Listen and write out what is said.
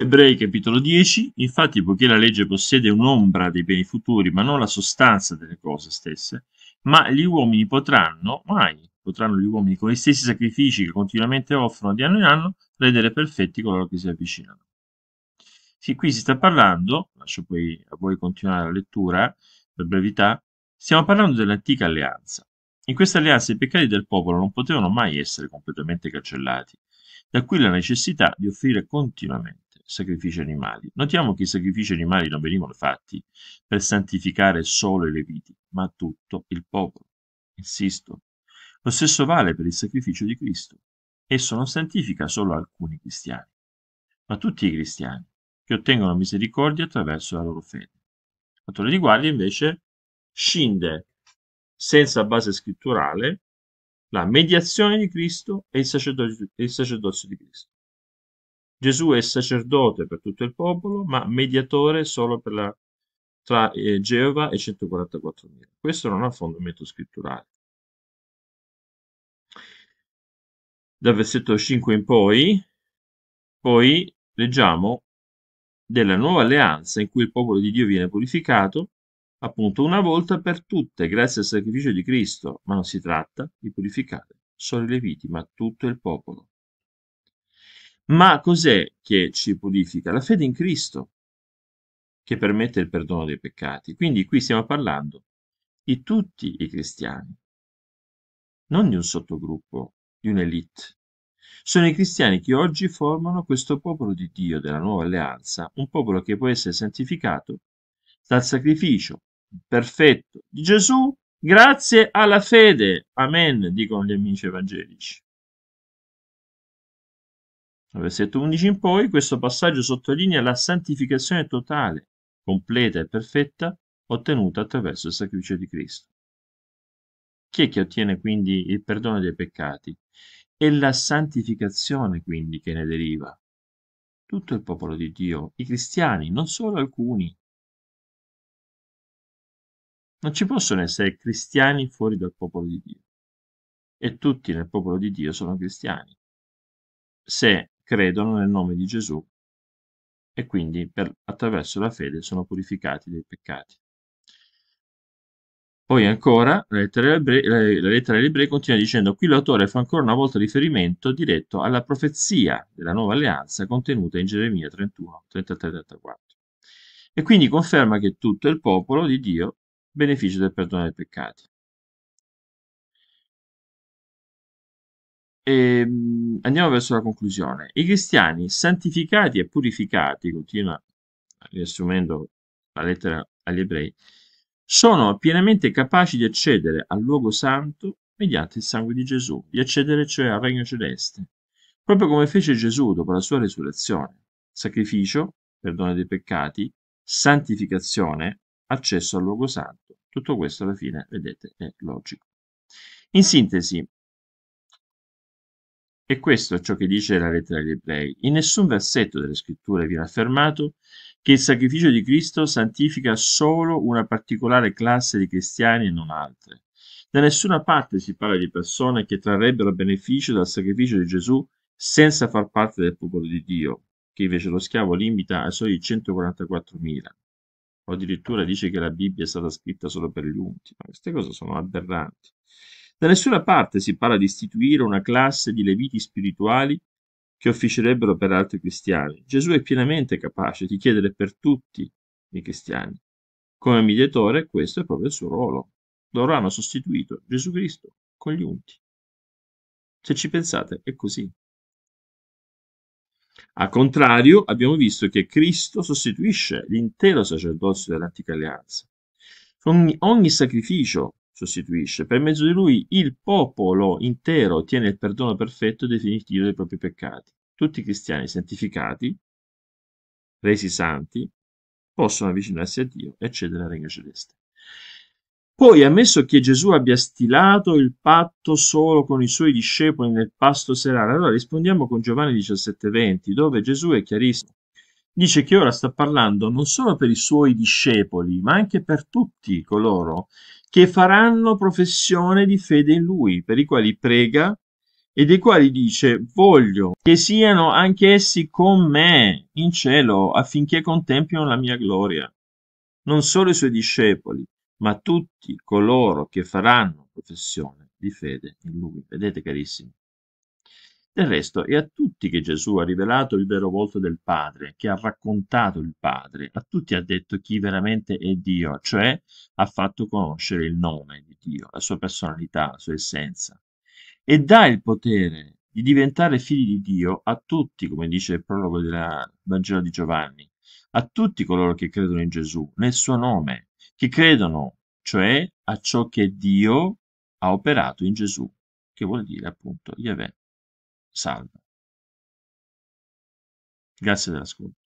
Ebrei capitolo 10 Infatti poiché la legge possiede un'ombra dei beni futuri ma non la sostanza delle cose stesse, ma gli uomini potranno, mai potranno gli uomini con gli stessi sacrifici che continuamente offrono di anno in anno, rendere perfetti coloro che si avvicinano. Sì, qui si sta parlando, lascio poi a voi continuare la lettura per brevità, stiamo parlando dell'antica alleanza. In questa alleanza i peccati del popolo non potevano mai essere completamente cancellati, da qui la necessità di offrire continuamente sacrifici animali. Notiamo che i sacrifici animali non venivano fatti per santificare solo i leviti, ma tutto il popolo. Insisto, lo stesso vale per il sacrificio di Cristo. Esso non santifica solo alcuni cristiani, ma tutti i cristiani che ottengono misericordia attraverso la loro fede. La torre di guardia invece scinde senza base scritturale la mediazione di Cristo e il sacerdozio, il sacerdozio di Cristo. Gesù è sacerdote per tutto il popolo, ma mediatore solo la, tra eh, Geova e 144.000. Questo non ha fondamento scritturale. Dal versetto 5 in poi, poi leggiamo della nuova alleanza in cui il popolo di Dio viene purificato appunto una volta per tutte grazie al sacrificio di Cristo, ma non si tratta di purificare solo i leviti, ma tutto il popolo. Ma cos'è che ci purifica? La fede in Cristo, che permette il perdono dei peccati. Quindi qui stiamo parlando di tutti i cristiani, non di un sottogruppo, di un'elite. Sono i cristiani che oggi formano questo popolo di Dio della nuova alleanza, un popolo che può essere santificato dal sacrificio perfetto di Gesù grazie alla fede. Amen, dicono gli amici evangelici. Dal versetto 11 in poi questo passaggio sottolinea la santificazione totale, completa e perfetta ottenuta attraverso il sacrificio di Cristo. Chi è che ottiene quindi il perdono dei peccati? È la santificazione quindi che ne deriva. Tutto il popolo di Dio, i cristiani, non solo alcuni. Non ci possono essere cristiani fuori dal popolo di Dio. E tutti nel popolo di Dio sono cristiani. Se credono nel nome di Gesù e quindi per, attraverso la fede sono purificati dai peccati. Poi ancora la lettera, agli ebrei continua dicendo qui l'autore fa ancora una volta riferimento diretto alla profezia della nuova alleanza contenuta in Geremia 31, 33-34 e quindi conferma che tutto il popolo di Dio beneficia del perdono dei peccati. E ehm, andiamo verso la conclusione. I cristiani santificati e purificati, continua riassumendo la lettera agli ebrei, sono pienamente capaci di accedere al luogo santo mediante il sangue di Gesù, di accedere cioè al regno celeste, proprio come fece Gesù dopo la sua resurrezione. Sacrificio, perdono dei peccati, santificazione, accesso al luogo santo. Tutto questo alla fine, vedete, è logico. In sintesi, e questo è ciò che dice la lettera agli ebrei. In nessun versetto delle scritture viene affermato che il sacrificio di Cristo santifica solo una particolare classe di cristiani e non altre. Da nessuna parte si parla di persone che trarrebbero beneficio dal sacrificio di Gesù senza far parte del popolo di Dio, che invece lo schiavo limita ai soli 144.000. O addirittura dice che la Bibbia è stata scritta solo per gli unti. Ma queste cose sono aberranti. Da nessuna parte si parla di istituire una classe di leviti spirituali che officerebbero per altri cristiani. Gesù è pienamente capace di chiedere per tutti i cristiani. Come mediatore questo è proprio il suo ruolo. Loro hanno sostituito Gesù Cristo con gli unti. Se ci pensate è così. Al contrario, abbiamo visto che Cristo sostituisce l'intero sacerdozio dell'antica alleanza. Ogni, ogni sacrificio sostituisce. Per mezzo di lui il popolo intero ottiene il perdono perfetto e definitivo dei propri peccati. Tutti i cristiani santificati, resi santi, possono avvicinarsi a Dio e accedere al regno celeste. Poi, ammesso che Gesù abbia stilato il patto solo con i suoi discepoli nel pasto serale, allora rispondiamo con Giovanni 17:20, dove Gesù è chiarissimo. Dice che ora sta parlando non solo per i suoi discepoli, ma anche per tutti coloro che faranno professione di fede in lui, per i quali prega e dei quali dice voglio che siano anch'essi con me in cielo affinché contemplino la mia gloria. Non solo i suoi discepoli, ma tutti coloro che faranno professione di fede in lui. Vedete carissimi, del resto è a tutti che Gesù ha rivelato il vero volto del Padre, che ha raccontato il Padre, a tutti ha detto chi veramente è Dio, cioè ha fatto conoscere il nome di Dio, la sua personalità, la sua essenza. E dà il potere di diventare figli di Dio a tutti, come dice il prologo del Vangelo di Giovanni, a tutti coloro che credono in Gesù, nel suo nome, che credono, cioè a ciò che Dio ha operato in Gesù, che vuol dire appunto Yahweh salva. Grazie dell'ascolto.